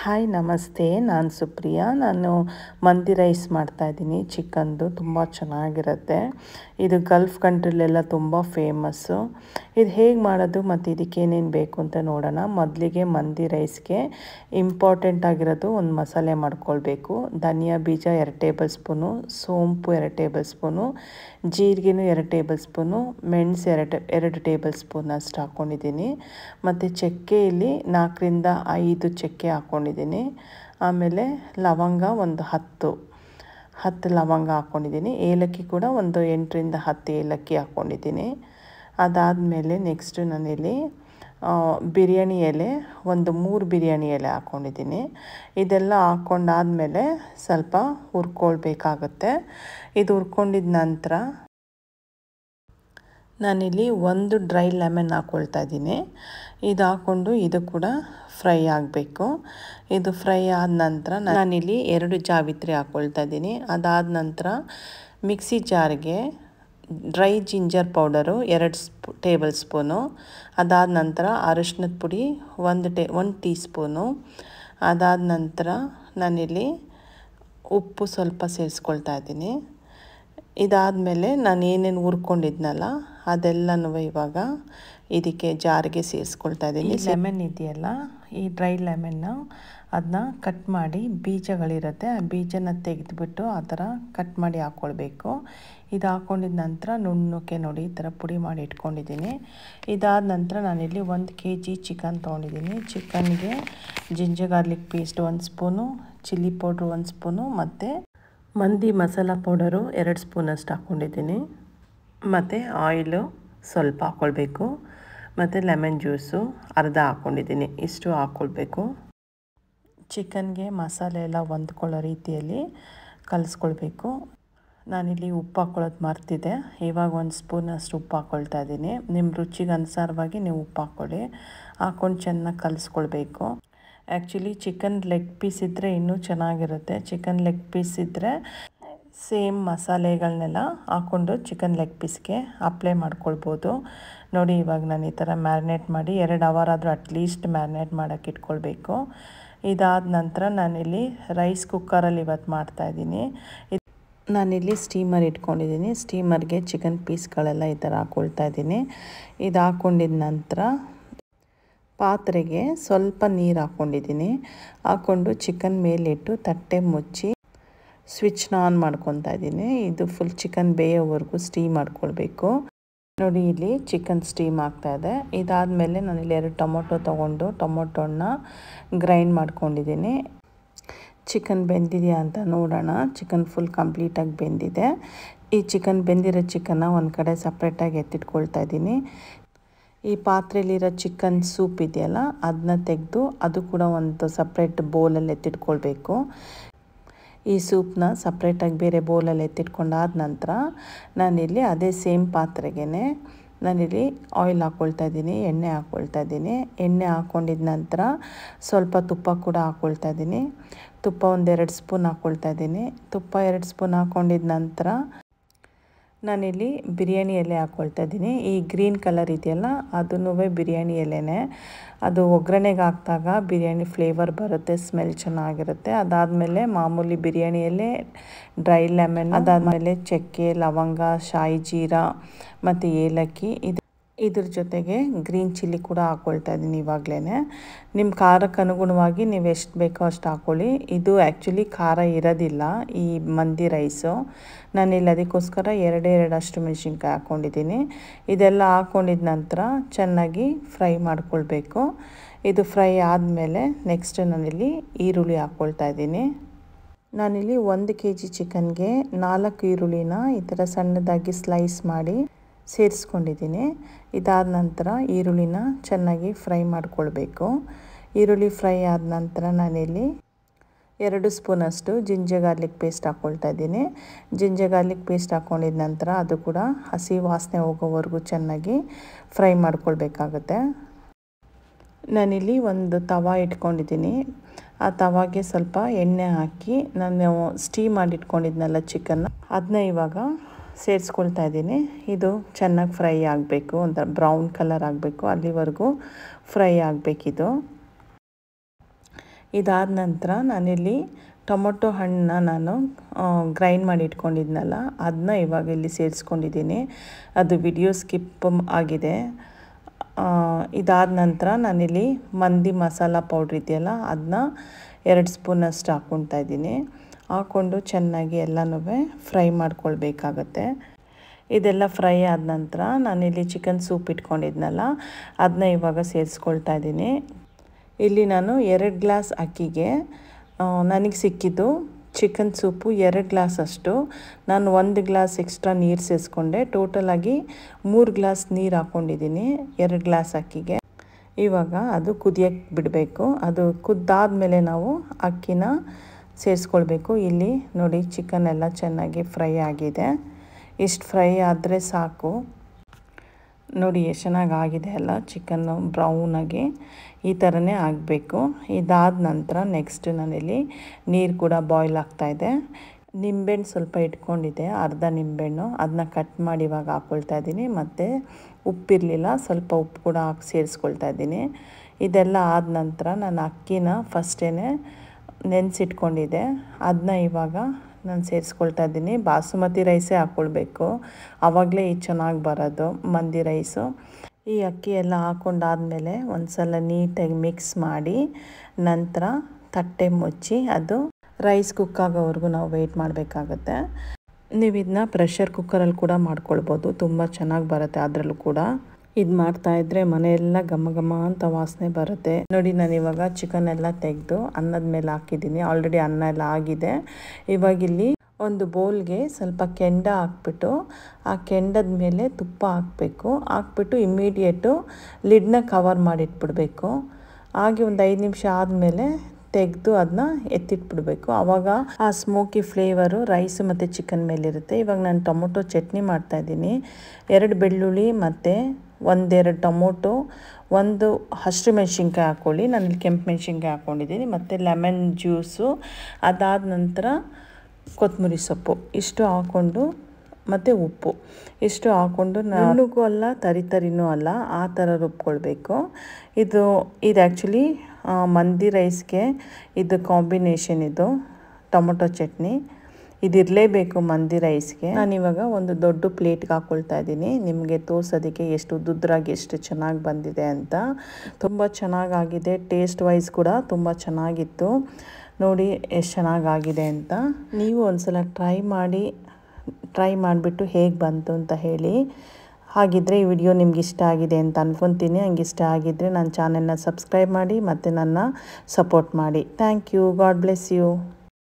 hi ನಮಸ್ತೆ ನಾನು ಸುಪ್ರಿಯಾ ನಾನು ಮಂದಿ ರೈಸ್ ಮಾಡ್ತಾಯಿದ್ದೀನಿ ಚಿಕನ್ದು ತುಂಬ ಚೆನ್ನಾಗಿರುತ್ತೆ ಇದು ಗಲ್ಫ್ ಕಂಟ್ರಿಲೆಲ್ಲ ತುಂಬ ಫೇಮಸ್ಸು ಇದು ಹೇಗೆ ಮಾಡೋದು ಮತ್ತು ಇದಕ್ಕೇನೇನು ಬೇಕು ಅಂತ ನೋಡೋಣ ಮೊದಲಿಗೆ ಮಂದಿ ರೈಸ್ಗೆ ಇಂಪಾರ್ಟೆಂಟ್ ಆಗಿರೋದು ಒಂದು ಮಸಾಲೆ ಮಾಡ್ಕೊಳ್ಬೇಕು ಧನಿಯಾ ಬೀಜ ಎರಡು ಟೇಬಲ್ ಸ್ಪೂನು ಸೋಂಪು ಎರಡು ಟೇಬಲ್ ಸ್ಪೂನು ಜೀರಿಗೆನೂ ಎರಡು ಟೇಬಲ್ ಸ್ಪೂನು ಮೆಣಸು ಎರಡು ಎರಡು ಟೇಬಲ್ ಸ್ಪೂನ್ ಅಷ್ಟು ಹಾಕ್ಕೊಂಡಿದ್ದೀನಿ ಮತ್ತು ಚಕ್ಕೆ ಇಲ್ಲಿ ನಾಲ್ಕರಿಂದ ಐದು ಚಕ್ಕೆ ಹಾಕ್ಕೊಂಡು ಹಾಕ್ಕೊಂಡಿದ್ದೀನಿ ಆಮೇಲೆ ಲವಂಗ ಒಂದು ಹತ್ತು ಹತ್ತು ಲವಂಗ ಹಾಕ್ಕೊಂಡಿದ್ದೀನಿ ಏಲಕ್ಕಿ ಕೂಡ ಒಂದು ಎಂಟರಿಂದ ಹತ್ತು ಏಲಕ್ಕಿ ಹಾಕ್ಕೊಂಡಿದ್ದೀನಿ ಅದಾದಮೇಲೆ ನೆಕ್ಸ್ಟ್ ನಾನಿಲ್ಲಿ ಬಿರಿಯಾನಿ ಎಲೆ ಒಂದು ಮೂರು ಬಿರಿಯಾನಿ ಎಲೆ ಹಾಕ್ಕೊಂಡಿದ್ದೀನಿ ಇದೆಲ್ಲ ಹಾಕ್ಕೊಂಡಾದಮೇಲೆ ಸ್ವಲ್ಪ ಹುರ್ಕೊಳ್ಬೇಕಾಗುತ್ತೆ ಇದು ಹುರ್ಕೊಂಡಿದ ನಂತರ ನಾನಿಲ್ಲಿ ಒಂದು ಡ್ರೈ ಲೆಮನ್ ಹಾಕ್ಕೊಳ್ತಾ ಇದ್ದೀನಿ ಇದು ಹಾಕ್ಕೊಂಡು ಇದು ಕೂಡ ಫ್ರೈ ಆಗಬೇಕು ಇದು ಫ್ರೈ ಆದ ನಂತರ ನಾನಿಲ್ಲಿ ಎರಡು ಜಾವಿತ್ರಿ ಹಾಕ್ಕೊಳ್ತಾ ಇದ್ದೀನಿ ಅದಾದ ನಂತರ ಮಿಕ್ಸಿ ಜಾರ್ಗೆ ಡ್ರೈ ಜಿಂಜರ್ ಪೌಡರು ಎರಡು ಸ್ಪೂ ಟೇಬಲ್ ಸ್ಪೂನು ಅದಾದ ನಂತರ ಅರಿಶಿನದ ಪುಡಿ ಒಂದು ಟೇ ಒಂದು ಟೀ ಸ್ಪೂನು ಅದಾದ ನಂತರ ನಾನಿಲ್ಲಿ ಉಪ್ಪು ಸ್ವಲ್ಪ ಸೇರಿಸ್ಕೊಳ್ತಾ ಇದ್ದೀನಿ ಇದಾದ ಮೇಲೆ ನಾನು ಏನೇನು ಹುರ್ಕೊಂಡಿದ್ನಲ್ಲ ಅದೆಲ್ಲನೂ ಇವಾಗ ಇದಕ್ಕೆ ಜಾರಿಗೆ ಸೇರಿಸ್ಕೊಳ್ತಾ ಇದ್ದೀನಿ ಲೆಮನ್ ಇದೆಯಲ್ಲ ಈ ಡ್ರೈ ಲೆಮನ್ನ ಅದನ್ನ ಕಟ್ ಮಾಡಿ ಬೀಜಗಳಿರುತ್ತೆ ಆ ಬೀಜನ ತೆಗೆದುಬಿಟ್ಟು ಆ ಥರ ಕಟ್ ಮಾಡಿ ಹಾಕ್ಕೊಳ್ಬೇಕು ಇದು ಹಾಕ್ಕೊಂಡಿದ ನಂತರ ನುಣ್ಣಕ್ಕೆ ನೋಡಿ ಈ ಥರ ಪುಡಿ ಮಾಡಿ ಇಟ್ಕೊಂಡಿದ್ದೀನಿ ಇದಾದ ನಂತರ ನಾನಿಲ್ಲಿ ಒಂದು ಕೆ ಜಿ ಚಿಕನ್ ತೊಗೊಂಡಿದ್ದೀನಿ ಚಿಕನ್ಗೆ ಜಿಂಜರ್ ಗಾರ್ಲಿಕ್ ಪೇಸ್ಟ್ ಒಂದು ಸ್ಪೂನು ಚಿಲ್ಲಿ ಪೌಡ್ರ್ ಒಂದು ಸ್ಪೂನು ಮತ್ತು ಮಂದಿ ಮಸಾಲ ಪೌಡರು ಎರಡು ಸ್ಪೂನಷ್ಟು ಹಾಕ್ಕೊಂಡಿದ್ದೀನಿ ಮತ್ತು ಆಯಿಲು ಸ್ವಲ್ಪ ಹಾಕ್ಕೊಳ್ಬೇಕು ಮತ್ತು ಲೆಮನ್ ಜ್ಯೂಸು ಅರ್ಧ ಹಾಕ್ಕೊಂಡಿದ್ದೀನಿ ಇಷ್ಟು ಹಾಕ್ಕೊಳ್ಬೇಕು ಚಿಕನ್ಗೆ ಮಸಾಲೆ ಎಲ್ಲ ಹೊಂದ್ಕೊಳ್ಳೋ ರೀತಿಯಲ್ಲಿ ಕಲಿಸ್ಕೊಳ್ಬೇಕು ನಾನಿಲ್ಲಿ ಉಪ್ಪು ಹಾಕ್ಕೊಳ್ಳೋದು ಮರ್ತಿದೆ ಇವಾಗ ಒಂದು ಸ್ಪೂನಷ್ಟು ಉಪ್ಪು ಹಾಕ್ಕೊಳ್ತಾ ಇದ್ದೀನಿ ನಿಮ್ಮ ರುಚಿಗೆ ಅನುಸಾರವಾಗಿ ನೀವು ಉಪ್ಪು ಹಾಕ್ಕೊಳ್ಳಿ ಹಾಕ್ಕೊಂಡು ಚೆನ್ನಾಗಿ ಕಲಿಸ್ಕೊಳ್ಬೇಕು ಆ್ಯಕ್ಚುಲಿ ಚಿಕನ್ ಲೆಗ್ ಪೀಸ್ ಇದ್ದರೆ ಇನ್ನೂ ಚೆನ್ನಾಗಿರುತ್ತೆ ಚಿಕನ್ ಲೆಗ್ ಪೀಸ್ ಇದ್ದರೆ ಸೇಮ್ ಮಸಾಲೆಗಳನ್ನೆಲ್ಲ ಹಾಕ್ಕೊಂಡು ಚಿಕನ್ ಲೆಗ್ ಪೀಸ್ಗೆ ಅಪ್ಲೈ ಮಾಡ್ಕೊಳ್ಬೋದು ನೋಡಿ ಇವಾಗ ನಾನು ಈ ಥರ ಮ್ಯಾರಿನೇಟ್ ಮಾಡಿ ಎರಡು ಅವರ್ ಆದರೂ ಅಟ್ಲೀಸ್ಟ್ ಮ್ಯಾರಿನೇಟ್ ಮಾಡೋಕ್ಕೆ ಇಟ್ಕೊಳ್ಬೇಕು ಇದಾದ ನಂತರ ನಾನಿಲ್ಲಿ ರೈಸ್ ಕುಕ್ಕರಲ್ಲಿ ಇವತ್ತು ಮಾಡ್ತಾಯಿದ್ದೀನಿ ನಾನಿಲ್ಲಿ ಸ್ಟೀಮರ್ ಇಟ್ಕೊಂಡಿದ್ದೀನಿ ಸ್ಟೀಮರ್ಗೆ ಚಿಕನ್ ಪೀಸ್ಗಳೆಲ್ಲ ಈ ಥರ ಹಾಕ್ಕೊಳ್ತಾ ಇದ್ದೀನಿ ಇದು ಹಾಕ್ಕೊಂಡಿದ ನಂತರ ಪಾತ್ರೆಗೆ ಸ್ವಲ್ಪ ನೀರು ಹಾಕ್ಕೊಂಡಿದ್ದೀನಿ ಹಾಕ್ಕೊಂಡು ಚಿಕನ್ ಮೇಲಿಟ್ಟು ತಟ್ಟೆ ಮುಚ್ಚಿ ಸ್ವಿಚ್ನ ಆನ್ ಮಾಡ್ಕೊತಾ ಇದ್ದೀನಿ ಇದು ಫುಲ್ ಚಿಕನ್ ಬೇಯೋವರೆಗೂ ಸ್ಟೀಮ್ ಮಾಡ್ಕೊಳ್ಬೇಕು ನೋಡಿ ಇಲ್ಲಿ ಚಿಕನ್ ಸ್ಟೀಮ್ ಆಗ್ತಾ ಇದೆ ಇದಾದ ನಾನು ಇಲ್ಲಿ ಎರಡು ಟೊಮೊಟೊ ತೊಗೊಂಡು ಟೊಮೊಟೊನ ಗ್ರೈಂಡ್ ಮಾಡ್ಕೊಂಡಿದ್ದೀನಿ ಚಿಕನ್ ಬೆಂದಿದೆಯಾ ಅಂತ ನೋಡೋಣ ಚಿಕನ್ ಫುಲ್ ಕಂಪ್ಲೀಟಾಗಿ ಬೆಂದಿದೆ ಈ ಚಿಕನ್ ಬೆಂದಿರೋ ಚಿಕನ್ನ ಒಂದು ಕಡೆ ಸಪ್ರೇಟಾಗಿ ಎತ್ತಿಟ್ಕೊಳ್ತಾ ಇದ್ದೀನಿ ಈ ಪಾತ್ರೆಯಲ್ಲಿರೋ ಚಿಕನ್ ಸೂಪ್ ಇದೆಯಲ್ಲ ಅದನ್ನ ತೆಗೆದು ಅದು ಕೂಡ ಒಂದು ಸಪ್ರೇಟ್ ಬೌಲಲ್ಲಿ ಎತ್ತಿಟ್ಕೊಳ್ಬೇಕು ಈ ಸೂಪ್ನ ಸಪ್ರೇಟಾಗಿ ಬೇರೆ ಬೌಲಲ್ಲಿ ಎತ್ತಿಟ್ಕೊಂಡಾದ ನಂತರ ನಾನಿಲ್ಲಿ ಅದೇ ಸೇಮ್ ಪಾತ್ರೆಗೆ ನಾನಿಲ್ಲಿ ಆಯಿಲ್ ಹಾಕ್ಕೊಳ್ತಾ ಇದ್ದೀನಿ ಎಣ್ಣೆ ಹಾಕ್ಕೊಳ್ತಾ ಇದ್ದೀನಿ ಎಣ್ಣೆ ಹಾಕ್ಕೊಂಡಿದ ನಂತರ ಸ್ವಲ್ಪ ತುಪ್ಪ ಕೂಡ ಹಾಕ್ಕೊಳ್ತಾ ಇದ್ದೀನಿ ತುಪ್ಪ ಒಂದೆರಡು ಸ್ಪೂನ್ ಹಾಕ್ಕೊಳ್ತಾ ಇದ್ದೀನಿ ತುಪ್ಪ ಎರಡು ಸ್ಪೂನ್ ಹಾಕ್ಕೊಂಡಿದ ನಂತರ ನಾನಿಲ್ಲಿ ಬಿರಿಯಾನಿ ಎಲೆ ಹಾಕ್ಕೊಳ್ತಾ ಇದ್ದೀನಿ ಈ ಗ್ರೀನ್ ಕಲರ್ ಇದೆಯಲ್ಲ ಅದನ್ನು ಬಿರಿಯಾನಿ ಎಲೆನೇ ಅದು ಒಗ್ಗರಣೆಗೆ ಹಾಕಿದಾಗ ಬಿರಿಯಾನಿ ಫ್ಲೇವರ್ ಬರುತ್ತೆ ಸ್ಮೆಲ್ ಚೆನ್ನಾಗಿರುತ್ತೆ ಅದಾದಮೇಲೆ ಮಾಮೂಲಿ ಬಿರಿಯಾನಿ ಡ್ರೈ ಲೆಮನ್ ಅದಾದಮೇಲೆ ಚಕ್ಕೆ ಲವಂಗ ಶಾಯಿ ಜೀರಾ ಮತ್ತು ಏಲಕ್ಕಿ ಇದು ಇದ್ರ ಜೊತೆಗೆ ಗ್ರೀನ್ ಚಿಲ್ಲಿ ಕೂಡ ಹಾಕ್ಕೊಳ್ತಾ ಇದ್ದೀನಿ ಇವಾಗಲೇ ನಿಮ್ಮ ಖಾರಕ್ಕೆ ಅನುಗುಣವಾಗಿ ನೀವು ಎಷ್ಟು ಬೇಕೋ ಅಷ್ಟು ಹಾಕ್ಕೊಳ್ಳಿ ಇದು ಆ್ಯಕ್ಚುಲಿ ಖಾರ ಇರೋದಿಲ್ಲ ಈ ಮಂದಿ ರೈಸು ನಾನಿಲ್ಲಿ ಅದಕ್ಕೋಸ್ಕರ ಎರಡೇ ಎರಡು ಅಷ್ಟು ಮೆಣಸಿನ್ಕಾಯಿ ಹಾಕ್ಕೊಂಡಿದ್ದೀನಿ ಇದೆಲ್ಲ ಹಾಕ್ಕೊಂಡಿದ್ದ ನಂತರ ಚೆನ್ನಾಗಿ ಫ್ರೈ ಮಾಡ್ಕೊಳ್ಬೇಕು ಇದು ಫ್ರೈ ಆದಮೇಲೆ ನೆಕ್ಸ್ಟ್ ನಾನಿಲ್ಲಿ ಈರುಳ್ಳಿ ಹಾಕ್ಕೊಳ್ತಾ ಇದ್ದೀನಿ ನಾನಿಲ್ಲಿ ಒಂದು ಕೆ ಜಿ ಚಿಕನ್ಗೆ ನಾಲ್ಕು ಈರುಳ್ಳಿನ ಈ ಥರ ಸಣ್ಣದಾಗಿ ಸ್ಲೈಸ್ ಮಾಡಿ ಸೇರಿಸ್ಕೊಂಡಿದ್ದೀನಿ ಇದಾದ ನಂತರ ಈರುಳ್ಳಿನ ಚೆನ್ನಾಗಿ ಫ್ರೈ ಮಾಡಿಕೊಳ್ಬೇಕು ಈರುಳ್ಳಿ ಫ್ರೈ ಆದ ನಂತರ ನಾನಿಲ್ಲಿ ಎರಡು ಸ್ಪೂನಷ್ಟು ಜಿಂಜರ್ ಗಾರ್ಲಿಕ್ ಪೇಸ್ಟ್ ಹಾಕ್ಕೊಳ್ತಾ ಇದ್ದೀನಿ ಜಿಂಜರ್ ಗಾರ್ಲಿಕ್ ಪೇಸ್ಟ್ ಹಾಕ್ಕೊಂಡಿದ ನಂತರ ಅದು ಕೂಡ ಹಸಿ ವಾಸನೆ ಹೋಗೋವರೆಗೂ ಚೆನ್ನಾಗಿ ಫ್ರೈ ಮಾಡ್ಕೊಳ್ಬೇಕಾಗುತ್ತೆ ನಾನಿಲ್ಲಿ ಒಂದು ತವಾ ಇಟ್ಕೊಂಡಿದ್ದೀನಿ ಆ ತವಾಗೆ ಸ್ವಲ್ಪ ಎಣ್ಣೆ ಹಾಕಿ ನಾನು ಸ್ಟೀಮ್ ಮಾಡಿಟ್ಕೊಂಡಿದ್ನಲ್ಲ ಚಿಕನ್ನ ಅದನ್ನ ಇವಾಗ ಸೇರಿಸ್ಕೊಳ್ತಾ ಇದ್ದೀನಿ ಇದು ಚೆನ್ನಾಗಿ ಫ್ರೈ ಆಗಬೇಕು ಒಂಥರ ಬ್ರೌನ್ ಕಲರ್ ಆಗಬೇಕು ಅಲ್ಲಿವರೆಗೂ ಫ್ರೈ ಆಗಬೇಕಿದು ಇದಾದ ನಂತರ ನಾನಿಲ್ಲಿ ಟೊಮೊಟೊ ಹಣ್ಣನ್ನ ನಾನು ಗ್ರೈಂಡ್ ಮಾಡಿ ಇಟ್ಕೊಂಡಿದ್ನಲ್ಲ ಅದನ್ನ ಇವಾಗ ಇಲ್ಲಿ ಸೇರಿಸ್ಕೊಂಡಿದ್ದೀನಿ ಅದು ವಿಡಿಯೋ ಸ್ಕಿಪ್ ಆಗಿದೆ ಇದಾದ ನಂತರ ನಾನಿಲ್ಲಿ ಮಂದಿ ಮಸಾಲ ಪೌಡ್ರ್ ಇದೆಯಲ್ಲ ಅದನ್ನ ಎರಡು ಸ್ಪೂನಷ್ಟು ಹಾಕ್ಕೊಳ್ತಾ ಇದ್ದೀನಿ ಹಾಕ್ಕೊಂಡು ಚೆನ್ನಾಗಿ ಎಲ್ಲನೂ ಫ್ರೈ ಮಾಡ್ಕೊಳ್ಬೇಕಾಗತ್ತೆ ಇದೆಲ್ಲ ಫ್ರೈ ಆದ ನಂತರ ನಾನಿಲ್ಲಿ ಚಿಕನ್ ಸೂಪ್ ಇಟ್ಕೊಂಡಿದ್ನಲ್ಲ ಅದನ್ನ ಇವಾಗ ಸೇರಿಸ್ಕೊಳ್ತಾ ಇದ್ದೀನಿ ಇಲ್ಲಿ ನಾನು ಎರಡು ಗ್ಲಾಸ್ ಅಕ್ಕಿಗೆ ನನಗೆ ಸಿಕ್ಕಿದ್ದು ಚಿಕನ್ ಸೂಪು ಎರಡು ಗ್ಲಾಸ್ ಅಷ್ಟು ನಾನು ಒಂದು ಗ್ಲಾಸ್ ಎಕ್ಸ್ಟ್ರಾ ನೀರು ಸೇರಿಸ್ಕೊಂಡೆ ಟೋಟಲಾಗಿ ಮೂರು ಗ್ಲಾಸ್ ನೀರು ಹಾಕ್ಕೊಂಡಿದ್ದೀನಿ ಎರಡು ಗ್ಲಾಸ್ ಅಕ್ಕಿಗೆ ಇವಾಗ ಅದು ಕುದಿಯಕ್ಕೆ ಬಿಡಬೇಕು ಅದು ಕುದ್ದಾದ ಮೇಲೆ ನಾವು ಅಕ್ಕಿನ ಸೇರಿಸ್ಕೊಳ್ಬೇಕು ಇಲ್ಲಿ ನೋಡಿ ಚಿಕನ್ ಎಲ್ಲ ಚೆನ್ನಾಗಿ ಫ್ರೈ ಆಗಿದೆ ಇಷ್ಟು ಫ್ರೈ ಆದರೆ ಸಾಕು ನೋಡಿ ಎಷ್ಟು ಚೆನ್ನಾಗಿ ಆಗಿದೆ ಅಲ್ಲ ಚಿಕನ್ನು ಬ್ರೌನಾಗಿ ಈ ಥರನೇ ಆಗಬೇಕು ಇದಾದ ನಂತರ ನೆಕ್ಸ್ಟ್ ನಾನಿಲ್ಲಿ ನೀರು ಕೂಡ ಬಾಯ್ಲ್ ಆಗ್ತಾಯಿದೆ ನಿಂಬೆಹಣ್ಣು ಸ್ವಲ್ಪ ಇಟ್ಕೊಂಡಿದ್ದೆ ಅರ್ಧ ನಿಂಬೆಹಣ್ಣು ಅದನ್ನ ಕಟ್ ಮಾಡಿ ಇವಾಗ ಹಾಕ್ಕೊಳ್ತಾ ಇದ್ದೀನಿ ಮತ್ತು ಉಪ್ಪಿರಲಿಲ್ಲ ಸ್ವಲ್ಪ ಉಪ್ಪು ಕೂಡ ಹಾಕಿ ಸೇರಿಸ್ಕೊಳ್ತಾ ಇದ್ದೀನಿ ಇದೆಲ್ಲ ಆದ ನಂತರ ನಾನು ಅಕ್ಕಿನ ಫಸ್ಟೇ ನೆನೆಸಿಟ್ಕೊಂಡಿದೆ ಅದನ್ನ ಇವಾಗ ನಾನು ಸೇರಿಸ್ಕೊಳ್ತಾ ಇದ್ದೀನಿ ಬಾಸುಮತಿ ರೈಸೇ ಹಾಕ್ಕೊಳ್ಬೇಕು ಆವಾಗಲೇ ಈ ಚೆನ್ನಾಗಿ ಬರೋದು ಮಂದಿ ರೈಸು ಈ ಅಕ್ಕಿ ಎಲ್ಲ ಹಾಕ್ಕೊಂಡಾದಮೇಲೆ ಒಂದು ಸಲ ನೀಟಾಗಿ ಮಿಕ್ಸ್ ಮಾಡಿ ನಂತರ ತಟ್ಟೆ ಮುಚ್ಚಿ ಅದು ರೈಸ್ ಕುಕ್ ನಾವು ವೆಯ್ಟ್ ಮಾಡಬೇಕಾಗತ್ತೆ ನೀವು ಇದನ್ನ ಪ್ರೆಷರ್ ಕುಕ್ಕರಲ್ಲಿ ಕೂಡ ಮಾಡ್ಕೊಳ್ಬೋದು ತುಂಬ ಚೆನ್ನಾಗಿ ಬರುತ್ತೆ ಅದರಲ್ಲೂ ಕೂಡ ಇದು ಮಾಡ್ತಾ ಇದ್ರೆ ಮನೆಯೆಲ್ಲ ಘಮ ಘಮ ಅಂತ ವಾಸನೆ ಬರುತ್ತೆ ನೋಡಿ ನಾನು ಇವಾಗ ಚಿಕನ್ ಎಲ್ಲ ತೆಗೆದು ಅನ್ನದ ಮೇಲೆ ಹಾಕಿದ್ದೀನಿ ಆಲ್ರೆಡಿ ಅನ್ನ ಎಲ್ಲ ಆಗಿದೆ ಇವಾಗ ಇಲ್ಲಿ ಒಂದು ಬೌಲ್ಗೆ ಸ್ವಲ್ಪ ಕೆಂಡ ಹಾಕ್ಬಿಟ್ಟು ಆ ಕೆಂಡದ ಮೇಲೆ ತುಪ್ಪ ಹಾಕಬೇಕು ಹಾಕ್ಬಿಟ್ಟು ಇಮ್ಮಿಡಿಯೇಟು ಲಿಡ್ನ ಕವರ್ ಮಾಡಿಟ್ಬಿಡ್ಬೇಕು ಹಾಗೆ ಒಂದು ಐದು ನಿಮಿಷ ಆದಮೇಲೆ ತೆಗೆದು ಅದನ್ನ ಎತ್ತಿಟ್ಬಿಡಬೇಕು ಆವಾಗ ಆ ಸ್ಮೋಕಿ ಫ್ಲೇವರು ರೈಸ್ ಮತ್ತು ಚಿಕನ್ ಮೇಲಿರುತ್ತೆ ಇವಾಗ ನಾನು ಟೊಮೊಟೊ ಚಟ್ನಿ ಮಾಡ್ತಾಯಿದ್ದೀನಿ ಎರಡು ಬೆಳ್ಳುಳ್ಳಿ ಮತ್ತು ಒಂದೆರಡು ಟೊಮೊಟೊ ಒಂದು ಹಸಿರು ಮೆಣಸಿನ್ಕಾಯಿ ಹಾಕ್ಕೊಳ್ಳಿ ನಾನಿಲ್ಲಿ ಕೆಂಪು ಮೆಣಸಿನ್ಕಾಯಿ ಹಾಕ್ಕೊಂಡಿದ್ದೀನಿ ಮತ್ತು ಲೆಮನ್ ಜ್ಯೂಸು ಅದಾದ ನಂತರ ಕೊತ್ತಂಬರಿ ಸೊಪ್ಪು ಇಷ್ಟು ಹಾಕ್ಕೊಂಡು ಮತ್ತು ಉಪ್ಪು ಇಷ್ಟು ಹಾಕ್ಕೊಂಡು ನನಗೂ ಅಲ್ಲ ತರಿ ತರಿನೂ ಅಲ್ಲ ಆ ಥರ ರುಬ್ಕೊಳ್ಬೇಕು ಇದು ಇದು ಆ್ಯಕ್ಚುಲಿ ಮಂದಿ ರೈಸ್ಗೆ ಇದು ಕಾಂಬಿನೇಷನ್ ಇದು ಟೊಮೊಟೊ ಚಟ್ನಿ ಇದಿರಲೇಬೇಕು ಮಂದಿ ರೈಸ್ಗೆ ಇವಾಗ ಒಂದು ದೊಡ್ಡ ಪ್ಲೇಟ್ಗೆ ಹಾಕೊಳ್ತಾ ಇದ್ದೀನಿ ನಿಮಗೆ ತೋರ್ಸೋದಕ್ಕೆ ಎಷ್ಟು ಉದ್ದುದ್ರಾಗಿ ಎಷ್ಟು ಚೆನ್ನಾಗಿ ಬಂದಿದೆ ಅಂತ ತುಂಬ ಚೆನ್ನಾಗಾಗಿದೆ ಟೇಸ್ಟ್ ವೈಸ್ ಕೂಡ ತುಂಬ ಚೆನ್ನಾಗಿತ್ತು ನೋಡಿ ಎಷ್ಟು ಚೆನ್ನಾಗಾಗಿದೆ ಅಂತ ನೀವು ಸಲ ಟ್ರೈ ಮಾಡಿ ಟ್ರೈ ಮಾಡಿಬಿಟ್ಟು ಹೇಗೆ ಬಂತು ಅಂತ ಹೇಳಿ ಹಾಗಿದ್ದರೆ ಈ ವಿಡಿಯೋ ನಿಮ್ಗೆ ಇಷ್ಟ ಆಗಿದೆ ಅಂತ ಅನ್ಕೊತೀನಿ ಹಂಗೆ ಇಷ್ಟ ಆಗಿದ್ದರೆ ನನ್ನ ಚಾನೆಲ್ನ ಸಬ್ಸ್ಕ್ರೈಬ್ ಮಾಡಿ ಮತ್ತು ನನ್ನ ಸಪೋರ್ಟ್ ಮಾಡಿ thank you God bless you